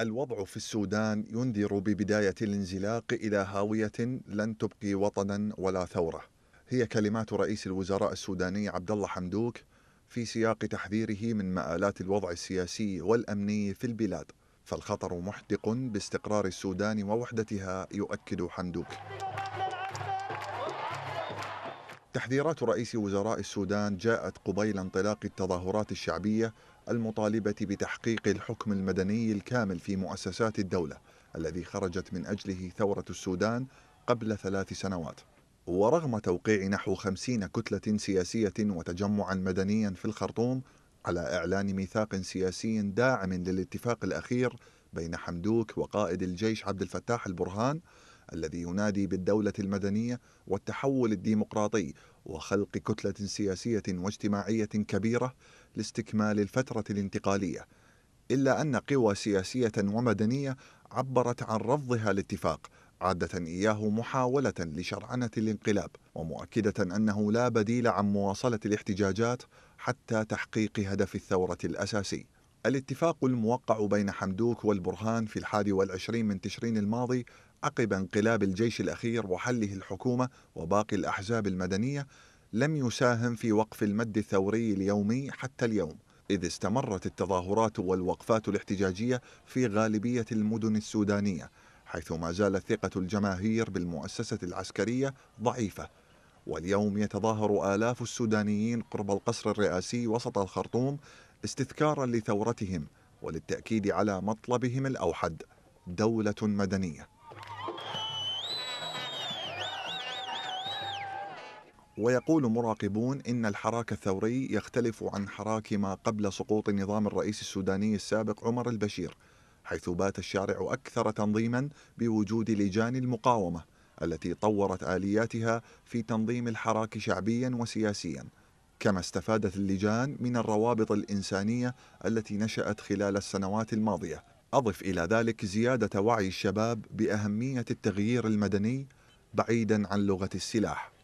الوضع في السودان ينذر ببداية الانزلاق إلى هاوية لن تبقي وطنا ولا ثورة هي كلمات رئيس الوزراء السوداني عبد الله حمدوك في سياق تحذيره من مآلات الوضع السياسي والأمني في البلاد فالخطر محدق باستقرار السودان ووحدتها يؤكد حمدوك تحذيرات رئيس وزراء السودان جاءت قبيل انطلاق التظاهرات الشعبية المطالبة بتحقيق الحكم المدني الكامل في مؤسسات الدولة الذي خرجت من أجله ثورة السودان قبل ثلاث سنوات ورغم توقيع نحو خمسين كتلة سياسية وتجمعا مدنيا في الخرطوم على إعلان ميثاق سياسي داعم للاتفاق الأخير بين حمدوك وقائد الجيش عبد الفتاح البرهان الذي ينادي بالدولة المدنية والتحول الديمقراطي وخلق كتلة سياسية واجتماعية كبيرة لاستكمال الفترة الانتقالية إلا أن قوى سياسية ومدنية عبرت عن رفضها الاتفاق عادة إياه محاولة لشرعنة الانقلاب ومؤكدة أنه لا بديل عن مواصلة الاحتجاجات حتى تحقيق هدف الثورة الأساسي الاتفاق الموقع بين حمدوك والبرهان في الحادي والعشرين من تشرين الماضي عقب انقلاب الجيش الأخير وحله الحكومة وباقي الأحزاب المدنية لم يساهم في وقف المد الثوري اليومي حتى اليوم إذ استمرت التظاهرات والوقفات الاحتجاجية في غالبية المدن السودانية حيث ما زالت ثقة الجماهير بالمؤسسة العسكرية ضعيفة واليوم يتظاهر آلاف السودانيين قرب القصر الرئاسي وسط الخرطوم استذكارا لثورتهم وللتأكيد على مطلبهم الأوحد دولة مدنية ويقول مراقبون إن الحراك الثوري يختلف عن حراك ما قبل سقوط نظام الرئيس السوداني السابق عمر البشير حيث بات الشارع أكثر تنظيما بوجود لجان المقاومة التي طورت آلياتها في تنظيم الحراك شعبيا وسياسيا كما استفادت اللجان من الروابط الإنسانية التي نشأت خلال السنوات الماضية أضف إلى ذلك زيادة وعي الشباب بأهمية التغيير المدني بعيدا عن لغة السلاح